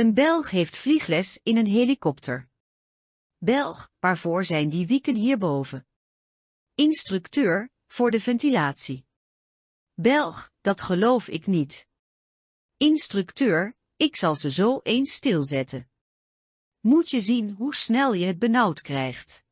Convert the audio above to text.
Een Belg heeft vliegles in een helikopter. Belg, waarvoor zijn die wieken hierboven? Instructeur, voor de ventilatie. Belg, dat geloof ik niet. Instructeur, ik zal ze zo eens stilzetten. Moet je zien hoe snel je het benauwd krijgt.